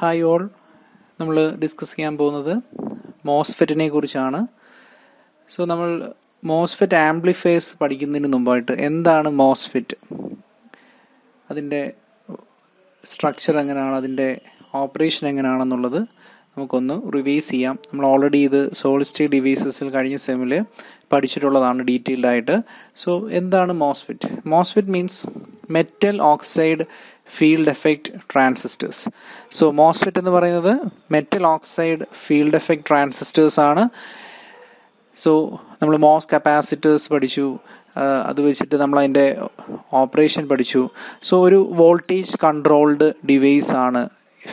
Hi all നമ്മൾ discuss ചെയ്യാൻ പോകുന്നത് മോസ്ഫെറ്റിനെ കുറിച്ചാണ് സോ നമ്മൾ മോസ്ഫെറ്റ് ആംപ്ലിഫയേഴ്സ് പഠിക്കുന്നതിന് മുമ്പായിട്ട് എന്താണ് മോസ്ഫെറ്റ് അതിൻ്റെ സ്ട്രക്ചർ എങ്ങനെയാണ് അതിൻ്റെ ഓപ്പറേഷൻ എങ്ങനെയാണെന്നുള്ളത് നമുക്കൊന്ന് റിവൈസ് ചെയ്യാം നമ്മൾ ഓൾറെഡി ഇത് സോളിസ്റ്റി ഡിവൈസസിൽ കഴിഞ്ഞ സെമിൽ പഠിച്ചിട്ടുള്ളതാണ് ഡീറ്റെയിൽഡായിട്ട് സോ എന്താണ് MOSFET MOSFET means metal oxide field effect transistors so MOSFET എന്ന് പറയുന്നത് metal oxide field effect transistors ആണ് സോ നമ്മൾ മോസ് കപ്പാസിറ്റേഴ്സ് പഠിച്ചു അത് വെച്ചിട്ട് നമ്മൾ അതിൻ്റെ ഓപ്പറേഷൻ പഠിച്ചു സോ ഒരു വോൾട്ടേജ് കൺട്രോൾഡ് ഡിവൈസ് ആണ്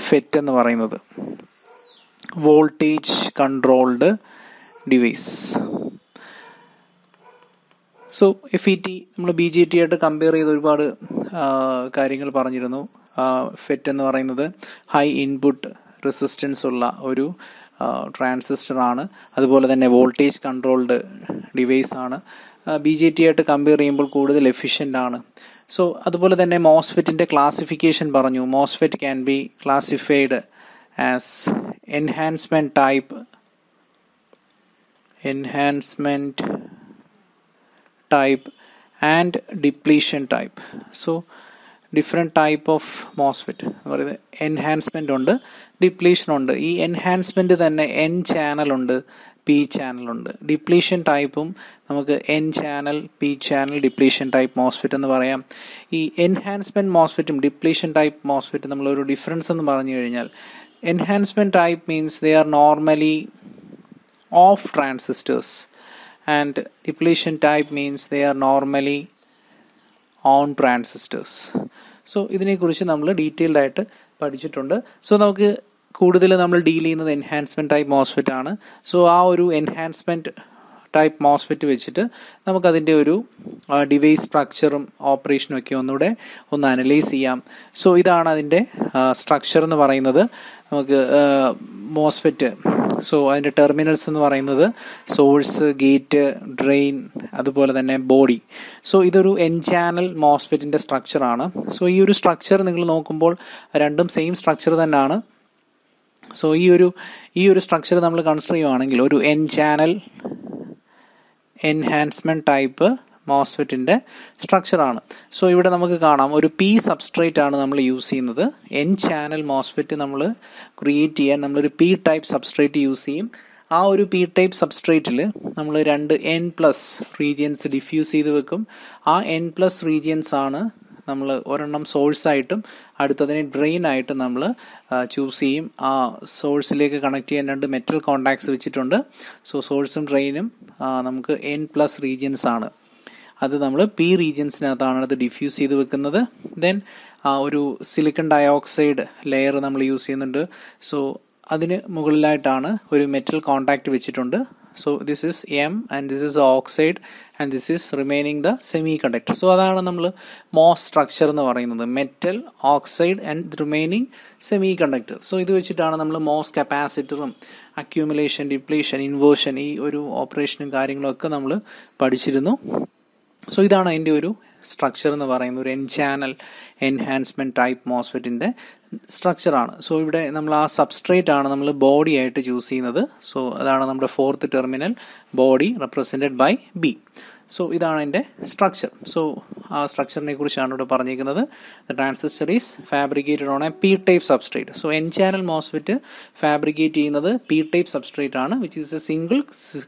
ഫെറ്റ് എന്ന് പറയുന്നത് voltage controlled device so F E T നമ്മൾ ബി ജി ടി ആയിട്ട് കമ്പയർ ചെയ്ത് ഒരുപാട് കാര്യങ്ങൾ പറഞ്ഞിരുന്നു ഫെറ്റ് e എന്ന് പറയുന്നത് ഹൈ ഇൻപുട്ട് റെസിസ്റ്റൻസ് ഉള്ള ഒരു ട്രാൻസിസ്റ്റർ ആണ് അതുപോലെ തന്നെ വോൾട്ടേജ് കൺട്രോൾഡ് ഡിവൈസ് ആണ് ബി ജെ ടി ആയിട്ട് കമ്പയർ ചെയ്യുമ്പോൾ കൂടുതൽ എഫിഷ്യൻ്റ് ആണ് സോ അതുപോലെ തന്നെ മോസ്ഫെറ്റിൻ്റെ ക്ലാസിഫിക്കേഷൻ പറഞ്ഞു MOSFET can be classified as enhancement type enhancement type and depletion type so different type of MOSFET പറയുന്നത് എൻഹാൻസ്മെൻ്റ് ഉണ്ട് ഡിപ്ലീഷൻ ഉണ്ട് ഈ എൻഹാൻസ്മെൻ്റ് തന്നെ എൻ ചാനലുണ്ട് പി ചാനലുണ്ട് ഡിപ്ലീഷൻ ടൈപ്പും നമുക്ക് N channel P channel depletion type MOSFET എന്ന് പറയാം ഈ എൻഹാൻസ്മെൻറ്റ് മോസ്ഫെറ്റും ഡിപ്ലീഷൻ ടൈപ്പ് മോസ്ഫെറ്റും നമ്മളൊരു ഡിഫറൻസ് എന്ന് പറഞ്ഞു കഴിഞ്ഞാൽ enhancement type means they are normally off transistors and depletion type means they are normally on transistors so ഇതിനെക്കുറിച്ച് നമ്മൾ ഡീറ്റെയിൽഡ് ആയിട്ട് പഠിച്ചിട്ടുണ്ട് സോ നമുക്ക് കൂടുതൽ നമ്മൾ ഡീൽ ചെയ്യുന്നത് എൻഹാൻസ്മെൻറ്റ് ടൈപ്പ് മോസ്ഫെറ്റ് ആണ് സോ ആ ഒരു എൻഹാൻസ്മെൻറ്റ് ടൈപ്പ് മോസ്ഫെറ്റ് വെച്ചിട്ട് നമുക്കതിൻ്റെ ഒരു ഡിവൈസ് സ്ട്രക്ചറും ഓപ്പറേഷനും ഒക്കെ ഒന്നുകൂടെ ഒന്ന് അനലൈസ് ചെയ്യാം സോ ഇതാണ് അതിൻ്റെ സ്ട്രക്ചർ എന്ന് പറയുന്നത് നമുക്ക് മോസ്ഫെറ്റ് സോ അതിൻ്റെ ടെർമിനൽസ് എന്ന് പറയുന്നത് സോഴ്സ് ഗേറ്റ് ഡ്രെയിൻ അതുപോലെ തന്നെ ബോഡി സോ ഇതൊരു എൻ ചാനൽ മോസ്ഫെറ്റിൻ്റെ സ്ട്രക്ചറാണ് സോ ഈ ഒരു സ്ട്രക്ചർ നിങ്ങൾ നോക്കുമ്പോൾ രണ്ടും സെയിം സ്ട്രക്ചർ തന്നെയാണ് സോ ഈ ഒരു ഈ ഒരു സ്ട്രക്ചർ നമ്മൾ കൺസിഡർ ചെയ്യുകയാണെങ്കിൽ ഒരു എൻ ചാനൽ എൻഹാൻസ്മെൻറ്റ് ടൈപ്പ് മോസ്ഫെറ്റിൻ്റെ സ്ട്രക്ചറാണ് സോ ഇവിടെ നമുക്ക് കാണാം ഒരു പി സബ്സ്ട്രേറ്റ് ആണ് നമ്മൾ യൂസ് ചെയ്യുന്നത് എൻ ചാനൽ മോസ്ഫെറ്റ് നമ്മൾ ക്രിയേറ്റ് ചെയ്യാൻ നമ്മളൊരു പി ടൈപ്പ് സബ്സ്ട്രേറ്റ് യൂസ് ചെയ്യും ആ ഒരു പി ടൈപ്പ് സബ്സ്ട്രേറ്റിൽ നമ്മൾ രണ്ട് എൻ പ്ലസ് റീജിയൻസ് ഡിഫ്യൂസ് ചെയ്ത് വെക്കും ആ എൻ പ്ലസ് റീജിയൻസ് ആണ് നമ്മൾ ഒരെണ്ണം സോഴ്സായിട്ടും അടുത്തതിനെ ഡ്രെയിനായിട്ടും നമ്മൾ ചൂസ് ചെയ്യും ആ സോഴ്സിലേക്ക് കണക്ട് ചെയ്യാൻ രണ്ട് മെറ്റൽ കോണ്ടാക്ട്സ് വെച്ചിട്ടുണ്ട് സോ സോഴ്സും ഡ്രെയിനും നമുക്ക് എൻ പ്ലസ് റീജിയൻസ് ആണ് അത് നമ്മൾ പി റീജിയൻസിനകത്താണ് അത് ഡിഫ്യൂസ് ചെയ്ത് വെക്കുന്നത് ദെൻ ഒരു സിലിക്കൺ ഡയോക്സൈഡ് ലെയർ നമ്മൾ യൂസ് ചെയ്യുന്നുണ്ട് സോ അതിന് മുകളിലായിട്ടാണ് ഒരു മെറ്റൽ കോൺടാക്റ്റ് വെച്ചിട്ടുണ്ട് so this is M and this is oxide and this is remaining the semiconductor so അതാണ് നമ്മൾ മോ സ്ട്രക്ചർ എന്ന് പറയുന്നത് metal oxide and remaining semiconductor so ഇത് വെച്ചിട്ടാണ് നമ്മൾ മോസ് കപ്പാസിറ്ററും അക്യൂമുലേഷൻ ഡിപ്ലീഷൻ ഇൻവേർഷൻ ഈ ഒരു ഓപ്പറേഷനും കാര്യങ്ങളൊക്കെ നമ്മൾ പഠിച്ചിരുന്നു സോ ഇതാണ് അതിൻ്റെ ഒരു സ്ട്രക്ചർ എന്ന് പറയുന്നത് ഒരു എൻ ചാനൽ എൻഹാൻസ്മെൻറ്റ് ടൈപ്പ് മോസ്ഫെറ്റിൻ്റെ സ്ട്രക്ചറാണ് സോ ഇവിടെ നമ്മൾ ആ സബ്സ്ട്രേറ്റ് ആണ് നമ്മൾ ബോഡി ആയിട്ട് ചൂസ് ചെയ്യുന്നത് സോ അതാണ് നമ്മുടെ fourth terminal body represented by B so ഇതാണ് എൻ്റെ സ്ട്രക്ചർ സോ ആ സ്ട്രക്ചറിനെ കുറിച്ചാണ് ഇവിടെ പറഞ്ഞിരിക്കുന്നത് the transistor is fabricated on a P type substrate so N channel MOSFET fabricate ചെയ്യുന്നത് പി ടൈപ്പ് സബ്സ്ട്രേറ്റ് ആണ് which is a single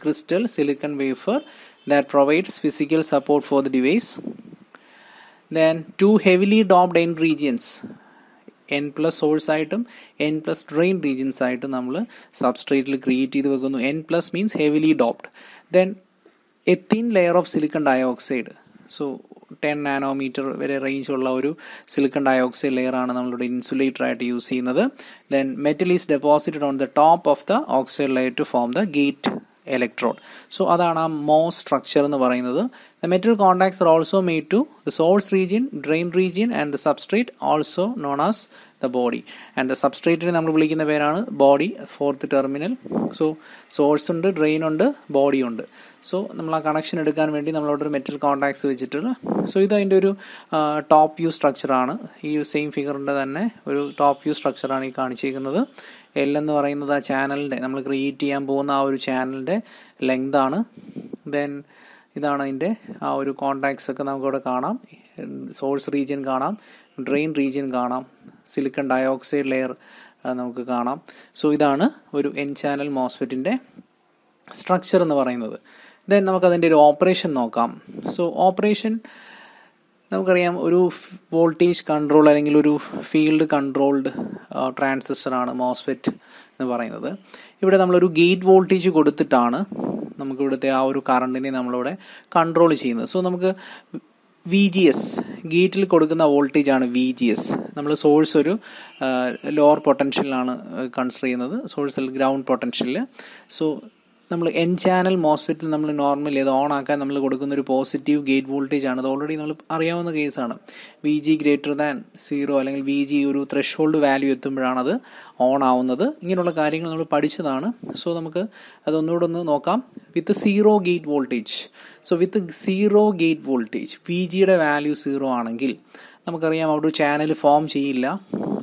crystal silicon wafer that provides physical support for the device. Then two heavily doped end regions N plus source ആയിട്ടും N plus drain regions ആയിട്ടും നമ്മൾ സബ്സ്ട്രേറ്റിൽ create ചെയ്ത് വെക്കുന്നു N plus means heavily doped then a thin layer of silicon dioxide so ten nanometre വരെ range ഉള്ള ഒരു silicon dioxide ലെയറാണ് നമ്മളുടെ ഇൻസുലേറ്റർ ആയിട്ട് യൂസ് ചെയ്യുന്നത് then metal is deposited on the top of the oxide layer to form the gate electrode. So അതാണ് ആ MOS structure എന്ന് പറയുന്നത്. The metal contacts are also made to the source region, drain region and the substrate also known as the body. And the substrate നമ്മൾ വിളിക്കുന്ന പേരാണ് body fourth terminal. So source ഉണ്ട് drain ഉണ്ട് body ഉണ്ട്. So നമ്മൾ ആ connection എടുക്കാൻ വേണ്ടി നമ്മളവിടെ ഒരു മെറ്റൽ കോൺടാക്ട്സ് വെച്ചിട്ടുള്ള സോ ഇത് അതിൻ്റെ ഒരു ടോപ്പ് വ്യൂ സ്ട്രക്ചറാണ് ഈ സെയിം ഫിഗറിൻ്റെ തന്നെ ഒരു ടോപ്പ് വ്യൂ സ്ട്രക്ചറാണ് ഈ കാണിച്ചിരിക്കുന്നത് എൽ എന്ന് പറയുന്നത് ആ ചാനലിൻ്റെ നമ്മൾ ക്രിയേറ്റ് ചെയ്യാൻ പോകുന്ന ആ ഒരു ചാനലിൻ്റെ ലെങ്താണ് ദെൻ ഇതാണ് അതിൻ്റെ ആ ഒരു കോണ്ടാക്ട്സ് ഒക്കെ നമുക്കിവിടെ കാണാം സോഴ്സ് റീജിയൻ കാണാം ഡ്രെയിൻ റീജിയൻ കാണാം സിലിക്കൺ ഡയോക്സൈഡ് ലെയർ നമുക്ക് കാണാം സോ ഇതാണ് ഒരു എൻ ചാനൽ മോസ്ഫെറ്റിൻ്റെ സ്ട്രക്ചർ എന്ന് പറയുന്നത് ദെൻ നമുക്കതിൻ്റെ ഒരു ഓപ്പറേഷൻ നോക്കാം സോ ഓപ്പറേഷൻ നമുക്കറിയാം ഒരു വോൾട്ടേജ് കൺട്രോൾ അല്ലെങ്കിൽ ഒരു ഫീൽഡ് കൺട്രോൾഡ് ട്രാൻസിസ്റ്ററാണ് മോസ്ഫെറ്റ് എന്ന് പറയുന്നത് ഇവിടെ നമ്മളൊരു ഗേറ്റ് വോൾട്ടേജ് കൊടുത്തിട്ടാണ് നമുക്കിവിടുത്തെ ആ ഒരു കറണ്ടിനെ നമ്മളിവിടെ കൺട്രോൾ ചെയ്യുന്നത് സോ നമുക്ക് വി ജി എസ് ഗേറ്റിൽ കൊടുക്കുന്ന വോൾട്ടേജാണ് വി ജി എസ് നമ്മൾ സോഴ്സ് ഒരു ലോവർ പൊട്ടൻഷ്യലാണ് കൺസിഡർ ചെയ്യുന്നത് സോഴ്സിൽ ഗ്രൗണ്ട് പൊട്ടൻഷ്യലിൽ സോ നമ്മൾ എൻ ചാനൽ മോസ്ഫെറ്റ് നമ്മൾ നോർമലി അത് ആക്കാൻ നമ്മൾ കൊടുക്കുന്ന ഒരു പോസിറ്റീവ് ഗേറ്റ് വോൾട്ടേജ് ആണ് അത് ഓൾറെഡി നമ്മൾ അറിയാവുന്ന കേസാണ് V G greater than zero അല്ലെങ്കിൽ വി ജി ഒരു ത്രഷ് ഹോൾഡ് വാല്യൂ എത്തുമ്പോഴാണ് അത് ഓൺ ആവുന്നത് ഇങ്ങനെയുള്ള കാര്യങ്ങൾ നമ്മൾ പഠിച്ചതാണ് സോ നമുക്ക് അതൊന്നുകൂടെ ഒന്ന് നോക്കാം with zero gate voltage so with zero gate voltage V ജിയുടെ വാല്യൂ സീറോ ആണെങ്കിൽ നമുക്കറിയാം അവിടെ ഒരു ചാനൽ ഫോം ചെയ്യില്ല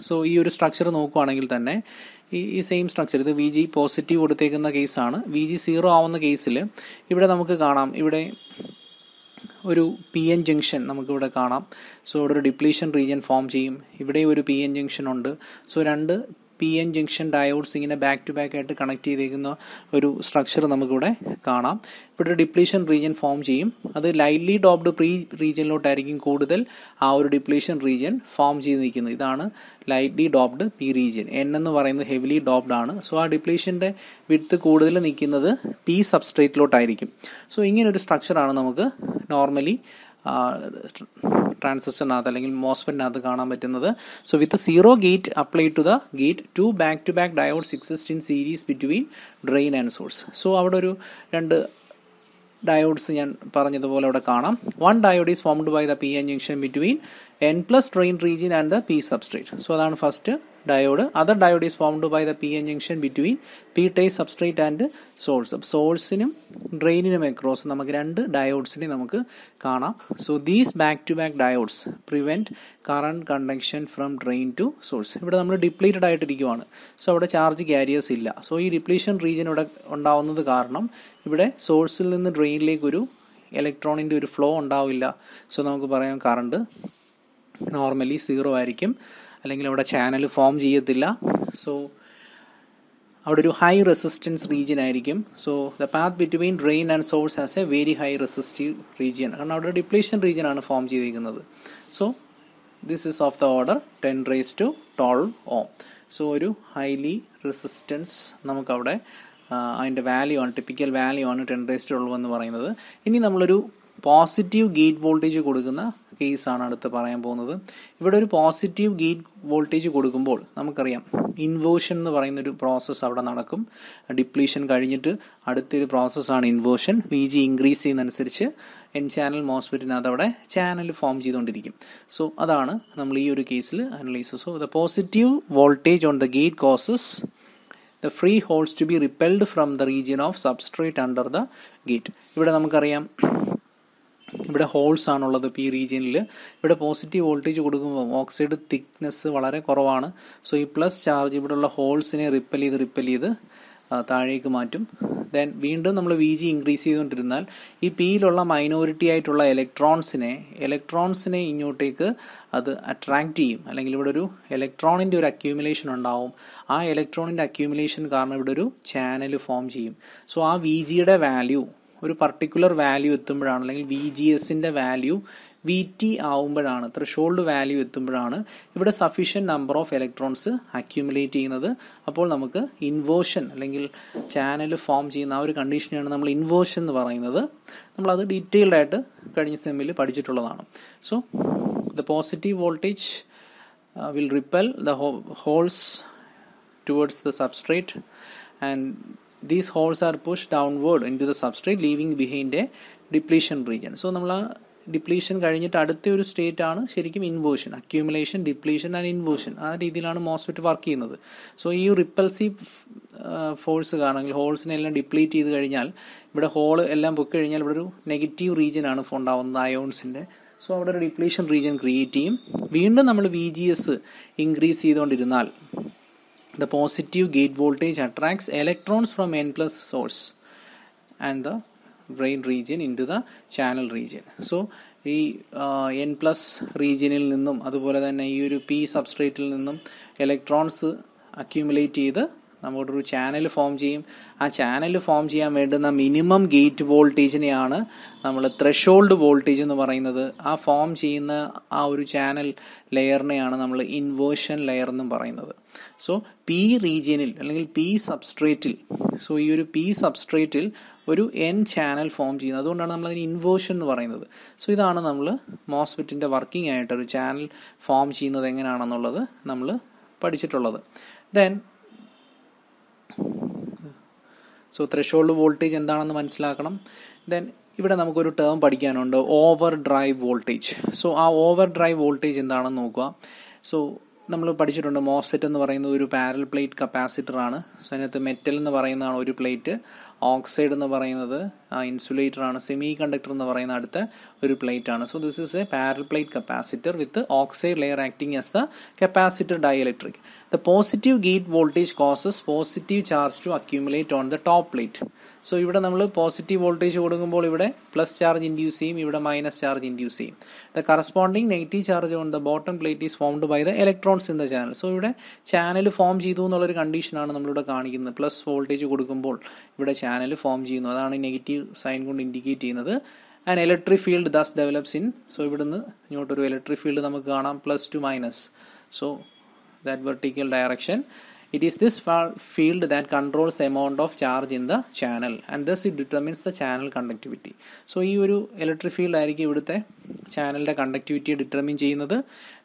സോ ഈ ഒരു സ്ട്രക്ചർ നോക്കുവാണെങ്കിൽ തന്നെ ഈ ഈ സെയിം സ്ട്രക്ചർ ഇത് വി ജി പോസിറ്റീവ് കൊടുത്തേക്കുന്ന കേസാണ് വി ജി സീറോ ആവുന്ന കേസിൽ ഇവിടെ നമുക്ക് കാണാം ഇവിടെ ഒരു പി എൻ ജംഗ്ഷൻ നമുക്കിവിടെ കാണാം സോ ഇവിടെ ഒരു ഡിപ്ലീഷൻ റീജിയൻ ഫോം ചെയ്യും ഇവിടെ ഒരു പി എൻ ജംഗ്ഷൻ ഉണ്ട് സോ രണ്ട് പി എൻ ജംഗ്ഷൻ ഡയോഡ്സ് ഇങ്ങനെ ബാക്ക് ടു ബാക്ക് ആയിട്ട് കണക്ട് ചെയ്തേക്കുന്ന ഒരു സ്ട്രക്ചർ നമുക്കിവിടെ കാണാം ഇവിടെ ഒരു ഡിപ്ലീഷൻ റീജിയൻ ഫോം ചെയ്യും അത് ലൈറ്റ്ലി ഡോപ്ഡ് പ്രീ റീജിയനിലോട്ടായിരിക്കും കൂടുതൽ ആ ഒരു ഡിപ്ലീഷൻ റീജിയൻ ഫോം ചെയ്ത് നിൽക്കുന്നത് ഇതാണ് lightly doped P region N എന്ന് പറയുന്നത് ഹെവിലി ഡോപ്ഡ് ആണ് സോ ആ ഡിപ്ലീഷൻ്റെ വിട്ത് കൂടുതൽ നിൽക്കുന്നത് പി സബ്സ്ട്രേറ്റിലോട്ടായിരിക്കും സോ ഇങ്ങനെ ഒരു സ്ട്രക്ചറാണ് നമുക്ക് നോർമലി ട്രാൻസിസ്റ്ററിനകത്ത് അല്ലെങ്കിൽ മോസ്ഫെറ്റിനകത്ത് കാണാൻ പറ്റുന്നത് so with zero gate apply to the gate to back to back diodes exist in series between drain and source so അവിടെ ഒരു രണ്ട് ഡയോഡ്സ് ഞാൻ പറഞ്ഞതുപോലെ അവിടെ കാണാം one diode is formed by the P N junction between N plus drain region and the P substrate so അതാണ് first diode. Other diode is formed by the p-n junction between p-type and source source. സോൾസിനും ഡ്രെയിനിനും across നമുക്ക് രണ്ട് ഡയോഡ്സിനെ നമുക്ക് കാണാം so these back to back diodes prevent current conduction from drain to source ഇവിടെ നമ്മൾ ഡിപ്ലീറ്റഡ് ആയിട്ടിരിക്കുവാണ് സോ അവിടെ ചാർജ് ക്യാരിയേഴ്സ് ഇല്ല സോ ഈ ഡിപ്ലീഷൻ റീജിയൻ ഇവിടെ ഉണ്ടാവുന്നത് കാരണം ഇവിടെ സോഴ്സിൽ നിന്ന് ഡ്രെയിനിലേക്ക് ഒരു ഇലക്ട്രോണിൻ്റെ ഒരു ഫ്ലോ ഉണ്ടാവില്ല സോ നമുക്ക് പറയാം കറണ്ട് നോർമലി സീറോ ആയിരിക്കും അല്ലെങ്കിൽ അവിടെ ചാനൽ ഫോം ചെയ്യത്തില്ല സോ അവിടെ ഒരു ഹൈ റെസിസ്റ്റൻസ് റീജിയൻ ആയിരിക്കും so the path between drain and source as a very high resistive region കാരണം അവിടെ ഡിപ്ലേഷൻ റീജിയൻ ആണ് ഫോം ചെയ്തിരിക്കുന്നത് so this is of the order ten raise to twelve ohm so ഒരു highly resistance നമുക്കവിടെ അതിൻ്റെ value ആണ് typical value ആണ് ten raise twelve എന്ന് പറയുന്നത് ഇനി നമ്മളൊരു പോസിറ്റീവ് ഗേറ്റ് വോൾട്ടേജ് കൊടുക്കുന്ന കേസാണ് അടുത്ത് പറയാൻ പോകുന്നത് ഇവിടെ ഒരു പോസിറ്റീവ് ഗേറ്റ് വോൾട്ടേജ് കൊടുക്കുമ്പോൾ നമുക്കറിയാം ഇൻവേർഷൻ എന്ന് പറയുന്ന ഒരു പ്രോസസ്സ് അവിടെ നടക്കും ഡിപ്ലീഷൻ കഴിഞ്ഞിട്ട് അടുത്തൊരു പ്രോസസ്സാണ് ഇൻവേർഷൻ വി ജി ഇൻക്രീസ് ചെയ്യുന്നതനുസരിച്ച് എൻ ചാനൽ മോസ്ഫെറ്റിനകത്ത് അവിടെ ചാനൽ ഫോം ചെയ്തുകൊണ്ടിരിക്കും സോ അതാണ് നമ്മൾ ഈ ഒരു കേസിൽ analyse so the positive voltage on the gate causes the free holes to be repelled from the region of substrate under the gate ഇവിടെ നമുക്കറിയാം ഇവിടെ ഹോൾസ് ആണുള്ളത് ഇപ്പോൾ ഈ റീജിയനിൽ ഇവിടെ പോസിറ്റീവ് വോൾട്ടേജ് കൊടുക്കുമ്പോൾ ഓക്സൈഡ് തിക്നെസ് വളരെ കുറവാണ് സോ ഈ പ്ലസ് ചാർജ് ഇവിടെയുള്ള ഹോൾസിനെ റിപ്പൽ ചെയ്ത് റിപ്പൽ ചെയ്ത് താഴേക്ക് മാറ്റും ദെൻ വീണ്ടും നമ്മൾ വി ജി ഇൻക്രീസ് ചെയ്തുകൊണ്ടിരുന്നാൽ ഈ പിയിലുള്ള മൈനോറിറ്റി ആയിട്ടുള്ള ഇലക്ട്രോൺസിനെ ഇലക്ട്രോൺസിനെ ഇങ്ങോട്ടേക്ക് അത് അട്രാക്റ്റ് ചെയ്യും അല്ലെങ്കിൽ ഇവിടെ ഒരു ഇലക്ട്രോണിൻ്റെ ഒരു അക്യൂമുലേഷൻ ഉണ്ടാവും ആ ഇലക്ട്രോണിൻ്റെ അക്യൂമുലേഷൻ കാരണം ഇവിടെ ഒരു ചാനൽ ഫോം ചെയ്യും സോ ആ വി ജിയുടെ വാല്യൂ ഒരു പർട്ടിക്കുലർ വാല്യൂ എത്തുമ്പോഴാണ് അല്ലെങ്കിൽ വി ജി എസിൻ്റെ വാല്യൂ വി ടി ആവുമ്പോഴാണ് ത്രഷോൾഡ് വാല്യൂ എത്തുമ്പോഴാണ് ഇവിടെ sufficient number of electrons accumulate ചെയ്യുന്നത് അപ്പോൾ നമുക്ക് ഇൻവേർഷൻ അല്ലെങ്കിൽ ചാനൽ ഫോം ചെയ്യുന്ന ആ ഒരു കണ്ടീഷനെയാണ് നമ്മൾ ഇൻവേർഷൻ എന്ന് പറയുന്നത് നമ്മളത് ഡീറ്റെയിൽഡായിട്ട് ആയിട്ട് കഴിഞ്ഞ സെമ്മിൽ പഠിച്ചിട്ടുള്ളതാണ് so the positive voltage will repel the holes towards the substrate and these holes are pushed downward into the substrate leaving behind a depletion region so നമ്മൾ ആ ഡിപ്ലീഷൻ കഴിഞ്ഞിട്ട് അടുത്ത ഒരു സ്റ്റേറ്റ് ആണ് ശരിക്കും inversion accumulation depletion and inversion ആ രീതിയിലാണ് MOSFET work ചെയ്യുന്നത് സോ ഈ റിപ്പൽസീവ് ഫോഴ്സ് കാണുമെങ്കിൽ ഹോൾസിനെ എല്ലാം ഡിപ്ലീറ്റ് ചെയ്ത് കഴിഞ്ഞാൽ ഇവിടെ ഹോൾ എല്ലാം പൊക്കി കഴിഞ്ഞാൽ ഇവിടെ ഒരു നെഗറ്റീവ് റീജിയൻ ആണ് ഉണ്ടാവുന്നത് അയോൺസിൻ്റെ സോ അവിടെ ഒരു ഡിപ്ലീഷൻ റീജിയൻ ക്രിയേറ്റ് ചെയ്യും വീണ്ടും നമ്മൾ വി ജി എസ് ഇൻക്രീസ് ചെയ്തുകൊണ്ടിരുന്നാൽ the positive gate voltage attracts electrons from n plus source and the drain region into the channel region so ഈ എൻ പ്ലസ് റീജിയനിൽ നിന്നും അതുപോലെ തന്നെ ഈ ഒരു പി സബ്സ്ട്രേറ്റിൽ നിന്നും ഇലക്ട്രോൺസ് അക്യൂമുലേറ്റ് ചെയ്ത് നമുക്കൊരു ചാനൽ ഫോം ചെയ്യും ആ ചാനൽ ഫോം ചെയ്യാൻ വേണ്ടുന്ന മിനിമം ഗേറ്റ് വോൾട്ടേജിനെയാണ് നമ്മൾ ത്രഷോൾഡ് വോൾട്ടേജ് എന്ന് പറയുന്നത് ആ ഫോം ചെയ്യുന്ന ആ ഒരു ചാനൽ ലെയറിനെയാണ് നമ്മൾ ഇൻവേർഷൻ ലെയർ എന്നും പറയുന്നത് സോ പി റീജിയനിൽ അല്ലെങ്കിൽ പി സബ്സ്ട്രേറ്റിൽ സോ ഈ ഒരു പി സബ്സ്ട്രേറ്റിൽ ഒരു എൻ ചാനൽ ഫോം ചെയ്യുന്നത് അതുകൊണ്ടാണ് നമ്മൾ അതിന് ഇൻവേർഷൻ എന്ന് പറയുന്നത് സോ ഇതാണ് നമ്മൾ മോസ്ഫിറ്റിൻ്റെ വർക്കിംഗ് ആയിട്ട് ഒരു ചാനൽ ഫോം ചെയ്യുന്നത് എങ്ങനെയാണെന്നുള്ളത് നമ്മൾ പഠിച്ചിട്ടുള്ളത് ദെൻ സോ ത്രഷോൾഡ് വോൾട്ടേജ് എന്താണെന്ന് മനസ്സിലാക്കണം ദെൻ ഇവിടെ നമുക്കൊരു ടേം പഠിക്കാനുണ്ട് ഓവർ ഡ്രൈവ് വോൾട്ടേജ് സോ ആ ഓവർ ഡ്രൈവ് വോൾട്ടേജ് എന്താണെന്ന് നോക്കുക സോ നമ്മൾ പഠിച്ചിട്ടുണ്ട് മോസ്ഫെറ്റ് എന്ന് പറയുന്ന ഒരു പാരൽ പ്ലേറ്റ് കപ്പാസിറ്റർ ആണ് സോ അതിനകത്ത് മെറ്റൽ എന്ന് പറയുന്നതാണ് ഒരു പ്ലേറ്റ് ഓക്സൈഡ് എന്ന് പറയുന്നത് ഇൻസുലേറ്റർ ആണ് സെമി കണ്ടക്ടർ എന്ന് പറയുന്ന അടുത്ത ഒരു പ്ലേറ്റ് ആണ് so this is a parallel plate capacitor with oxide layer acting as the capacitor dielectric the positive gate voltage causes positive charge to accumulate on the top plate so ഇവിടെ നമ്മൾ positive voltage കൊടുക്കുമ്പോൾ ഇവിടെ plus charge induce ചെയ്യും ഇവിടെ minus charge induce ചെയ്യും the corresponding negative charge on the bottom plate is formed by the electrons in the channel so ഇവിടെ channel form ചെയ്തു എന്നുള്ളൊരു കണ്ടീഷനാണ് നമ്മളിവിടെ കാണിക്കുന്നത് പ്ലസ് വോൾട്ടേജ് കൊടുക്കുമ്പോൾ ഇവിടെ ചാനൽ ഫോം ചെയ്യുന്നു അതാണ് നെഗറ്റീവ് സൈൻ കൊണ്ട് ഇൻഡിക്കേറ്റ് ചെയ്യുന്നത് and electric field thus develops in so ഇവിടുന്ന് ഇങ്ങോട്ടൊരു ഇലക്ട്രിക് ഫീൽഡ് നമുക്ക് കാണാം plus to minus so that vertical direction it is this field that controls amount of charge in the channel and thus it determines the channel conductivity so ഈ ഒരു electric field ആയിരിക്കും ഇവിടുത്തെ ചാനലിൻ്റെ കണ്ടക്ടിവിറ്റിയെ determine ചെയ്യുന്നത്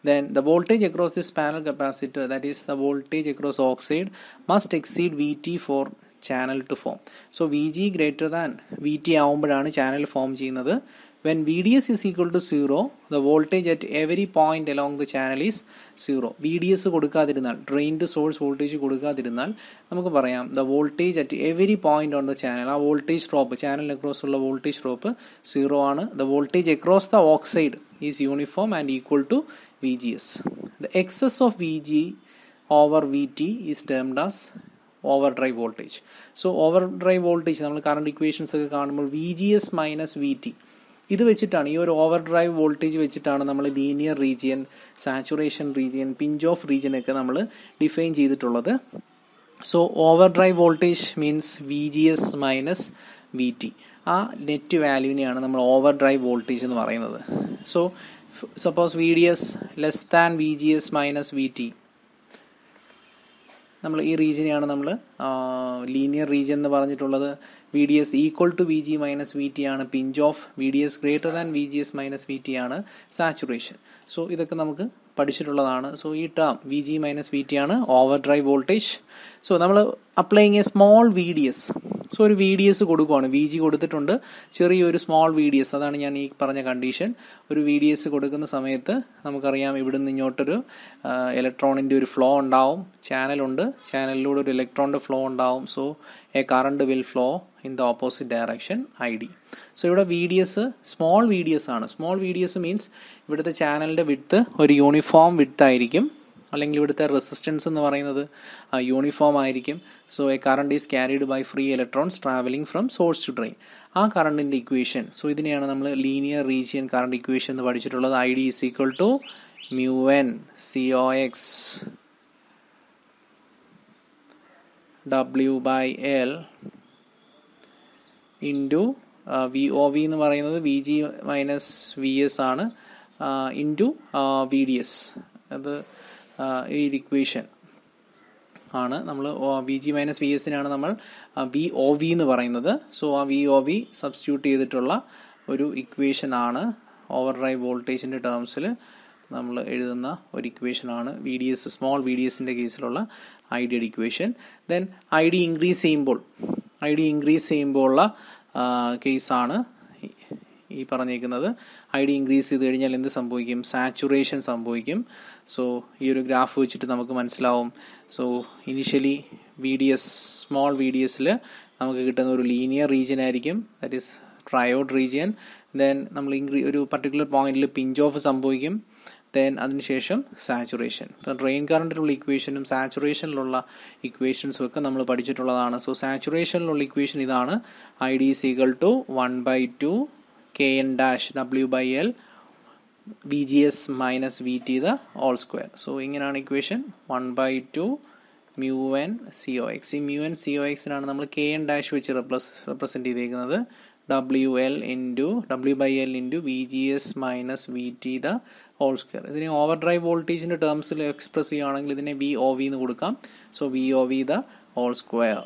then the voltage across this panel capacitor that is the voltage across oxide must exceed V T for channel to form so V G greater than V T ആവുമ്പോഴാണ് channel form ചെയ്യുന്നത് when V D S is equal to zero the voltage at every point along the channel is zero V D S കൊടുക്കാതിരുന്നാൽ drain to source voltage കൊടുക്കാതിരുന്നാൽ നമുക്ക് പറയാം the voltage at every point on the channel ആ voltage drop channel across ഉള്ള voltage drop zero ആണ് the voltage across the oxide is uniform and equal to V G S the excess of V G over V T is termed as overdrive voltage so overdrive voltage നമ്മൾ current equations ഒക്കെ കാണുമ്പോൾ V G S minus V T ഇത് വെച്ചിട്ടാണ് ഈ ഒരു over drive voltage വെച്ചിട്ടാണ് നമ്മൾ linear region saturation region pinch off region ഒക്കെ നമ്മൾ ഡിഫൈൻ ചെയ്തിട്ടുള്ളത് so over drive voltage means V G S minus V T ആ നെറ്റ് വാല്യൂവിനെയാണ് നമ്മൾ ഓവർ ഡ്രൈവ് വോൾട്ടേജ് എന്ന് പറയുന്നത് so suppose V D S less than V G S minus V T നമ്മൾ ഈ റീജിയനെയാണ് നമ്മൾ ലീനിയർ റീജിയൻ എന്ന് പറഞ്ഞിട്ടുള്ളത് V D S equal to V G minus V T ആണ് pinch off V D S greater than V G S minus V T ആണ് saturation so ഇതൊക്കെ നമുക്ക് പഠിച്ചിട്ടുള്ളതാണ് സോ ഈ term V G minus V T ആണ് over drive voltage so നമ്മൾ applying a small V D S so ഒരു V D S കൊടുക്കുവാണ് V G കൊടുത്തിട്ടുണ്ട് ചെറിയൊരു സ്മോൾ വി ഡി എസ് അതാണ് ഞാൻ ഈ പറഞ്ഞ കണ്ടീഷൻ ഒരു വി ഡി എസ് കൊടുക്കുന്ന സമയത്ത് നമുക്കറിയാം ഇവിടുന്ന് ഇങ്ങോട്ടൊരു ഇലക്ട്രോണിൻ്റെ ഒരു ഫ്ലോ ഉണ്ടാവും ചാനലുണ്ട് ചാനലിലൂടെ ഒരു ഇലക്ട്രോണിൻ്റെ ഫ്ലോ ഉണ്ടാവും so a current will flow in the opposite direction I D so ഇവിടെ V D S small V D S ആണ് small V D S means ഇവിടുത്തെ ചാനലിൻ്റെ വിത്ത് ഒരു യൂണിഫോം വിത്ത് ആയിരിക്കും അല്ലെങ്കിൽ ഇവിടുത്തെ റെസിസ്റ്റൻസ് എന്ന് പറയുന്നത് യൂണിഫോം ആയിരിക്കും so a current is carried by free electrons travelling from source to drain ആ കറണ്ടിൻ്റെ ഇക്വേഷൻ സോ ഇതിനെയാണ് നമ്മൾ ലീനിയർ റീജിയൻ കറണ്ട് ഇക്വേഷൻ എന്ന് പഠിച്ചിട്ടുള്ളത് I D is equal to mu N C O X W by L into V O V എന്ന് പറയുന്നത് V G minus V S ആണ് into V D S അത് ഈ equation ആണ് നമ്മൾ V G minus V എസിനാണ് നമ്മൾ V O V എന്ന് പറയുന്നത് സോ ആ വി ഒ വി സബ്സ്റ്റിറ്റ്യൂട്ട് ചെയ്തിട്ടുള്ള ഒരു ഇക്വേഷൻ ആണ് ഓവർ ഡ്രൈവ് വോൾട്ടേജിൻ്റെ ടേംസിൽ നമ്മൾ എഴുതുന്ന ഒരു ഇക്വേഷനാണ് V D S small V D എസിൻ്റെ കേസിലുള്ള ഡിയുടെ equation then I D increase ചെയ്യുമ്പോൾ ഐ ഡി ഇൻക്രീസ് ഉള്ള കേസാണ് ഈ പറഞ്ഞേക്കുന്നത് ഐ ഡി ഇൻക്രീസ് ചെയ്ത് കഴിഞ്ഞാൽ എന്ത് സംഭവിക്കും സാച്ചുറേഷൻ സംഭവിക്കും സോ ഈ ഒരു ഗ്രാഫ് വെച്ചിട്ട് നമുക്ക് മനസ്സിലാവും so initially V D S small V D എസ്സിൽ നമുക്ക് കിട്ടുന്ന ഒരു ലീനിയർ റീജിയൻ ആയിരിക്കും that is triode region then നമ്മൾ ഇൻക്രീ ഒരു പർട്ടിക്കുലർ പോയിന്റിൽ പിഞ്ച് ഓഫ് സംഭവിക്കും ദെൻ അതിനുശേഷം സാച്ചുറേഷൻ ഇപ്പം ഡ്രെയിൻ കറണ്ടിലുള്ള ഇക്വേഷനും സാച്ചുറേഷനിലുള്ള ഇക്വേഷൻസും ഒക്കെ നമ്മൾ പഠിച്ചിട്ടുള്ളതാണ് സോ സാച്ചുറേഷനിലുള്ള ഇക്വേഷൻ ഇതാണ് I D equal to one by two K N dash W by L V G S minus V T the whole square so ഇങ്ങനെയാണ് equation one by two mu N C O X ഈ mu N C O എക്സിനാണ് നമ്മൾ K N dash വെച്ച് replace represent ചെയ്തേക്കുന്നത് W L into W by L into V G S minus V T the whole square ഇതിനെ overdrive വോൾട്ടേജിൻ്റെ ടേംസിൽ express ചെയ്യുകയാണെങ്കിൽ ഇതിനെ വി ഒ വി എന്ന് കൊടുക്കാം so V O V the whole square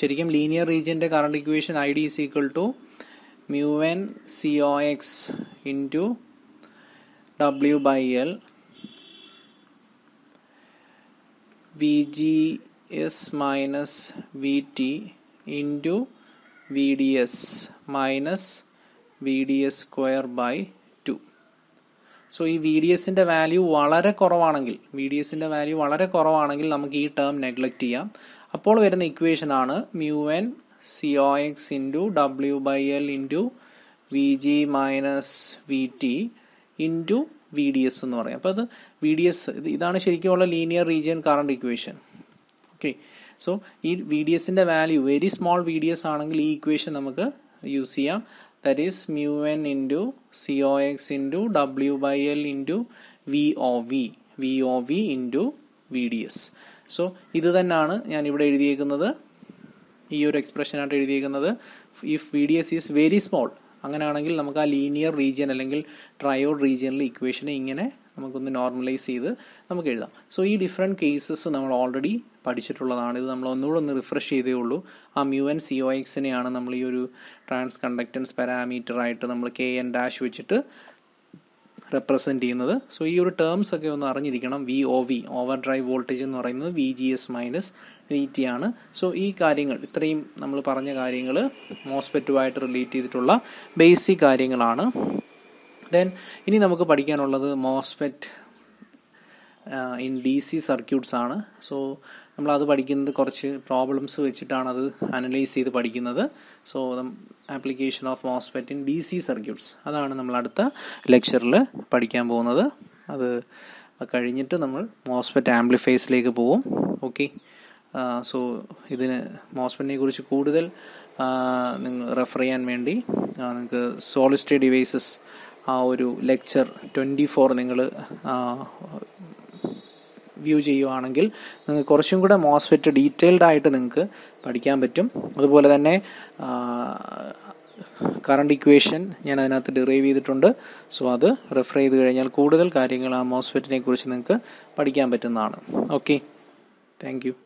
ശരിക്കും linear റീജിയൻ്റെ current equation I D is equal to mu n cox into w by l vgs minus vt into vds minus vds square by 2 so ഈ V D എസിൻ്റെ value വളരെ കുറവാണെങ്കിൽ V D എസിൻ്റെ value വളരെ കുറവാണെങ്കിൽ നമുക്ക് ഈ ടേം നെഗ്ലക്റ്റ് ചെയ്യാം അപ്പോൾ വരുന്ന ഇക്വേഷനാണ് mu N C O X into W by L into V G minus V T into V D S എന്ന് പറയും അപ്പോൾ അത് വി ഡി എസ് ഇതാണ് ശരിക്കുമുള്ള linear region current equation okay so ഈ വി ഡി എസിൻ്റെ value very small V D S ആണെങ്കിൽ ഈ ഇക്വേഷൻ നമുക്ക് യൂസ് ചെയ്യാം that is mu N into C O X into W by L into V O V V O V into V D S so ഇത് തന്നെയാണ് ഞാൻ ഇവിടെ എഴുതിയേക്കുന്നത് ഈ ഒരു എക്സ്പ്രഷനായിട്ട് എഴുതിയിരിക്കുന്നത് if V D S is very small അങ്ങനെയാണെങ്കിൽ നമുക്ക് ആ ലീനിയർ റീജിയൻ അല്ലെങ്കിൽ ട്രയോഡ് റീജിയനിലെ ഇക്വേഷനെ ഇങ്ങനെ നമുക്കൊന്ന് നോർമലൈസ് ചെയ്ത് നമുക്ക് എഴുതാം സോ ഈ ഡിഫറെൻറ്റ് കേസസ് നമ്മൾ ഓൾറെഡി പഠിച്ചിട്ടുള്ളതാണ് ഇത് നമ്മൾ ഒന്നുകൂടെ ഒന്ന് റിഫ്രഷ് ചെയ്തേ ഉള്ളൂ ആ മ്യു എൻ സി ഒ എക്സിനെയാണ് നമ്മൾ ഈ ഒരു ട്രാൻസ് കണ്ടക്റ്റൻസ് പാരാമീറ്ററായിട്ട് നമ്മൾ കെ എൻ ഡാഷ് വെച്ചിട്ട് റെപ്രസെൻ്റ് ചെയ്യുന്നത് സോ ഈ ഒരു ടേംസ് ഒക്കെ ഒന്ന് അറിഞ്ഞിരിക്കണം V O V over drive voltage എന്ന് പറയുന്നത് V G S minus V T ആണ് സോ ഈ കാര്യങ്ങൾ ഇത്രയും നമ്മൾ പറഞ്ഞ കാര്യങ്ങൾ മോസ്പെറ്റുമായിട്ട് റിലേറ്റ് ചെയ്തിട്ടുള്ള ബേസിക് കാര്യങ്ങളാണ് ദെൻ ഇനി നമുക്ക് പഠിക്കാനുള്ളത് MOSFET in D C circuits ആണ് സോ നമ്മളത് പഠിക്കുന്നത് കുറച്ച് പ്രോബ്ലംസ് വെച്ചിട്ടാണ് അത് അനലൈസ് ചെയ്ത് പഠിക്കുന്നത് so application of MOSFET in D C circuits അതാണ് നമ്മൾ അടുത്ത ലെക്ചറിൽ പഠിക്കാൻ പോകുന്നത് അത് കഴിഞ്ഞിട്ട് നമ്മൾ മോസ്ഫെറ്റ് ആംപ്ലിഫൈസിലേക്ക് പോവും ഓക്കെ സോ ഇതിന് മോസ്ഫെറ്റിനെ കുറിച്ച് കൂടുതൽ നിങ്ങൾ റെഫർ ചെയ്യാൻ വേണ്ടി നിങ്ങൾക്ക് സോളിസ്റ്റേ ഡിവൈസസ് ആ ഒരു ലെക്ചർ ട്വൻറ്റി ഫോർ നിങ്ങൾ വ്യൂ ചെയ്യുവാണെങ്കിൽ നിങ്ങൾക്ക് കുറച്ചും കൂടെ മോസ്ഫെറ്റ് ഡീറ്റെയിൽഡ് ആയിട്ട് നിങ്ങൾക്ക് പഠിക്കാൻ പറ്റും അതുപോലെ തന്നെ കറണ്ട് ഇക്വേഷൻ ഞാൻ അതിനകത്ത് ഡിറൈവ് ചെയ്തിട്ടുണ്ട് സോ അത് റെഫർ ചെയ്ത് കഴിഞ്ഞാൽ കൂടുതൽ കാര്യങ്ങൾ ആ മോസ്ഫെറ്റിനെ കുറിച്ച് നിങ്ങൾക്ക് പഠിക്കാൻ പറ്റുന്നതാണ് ഓക്കെ താങ്ക്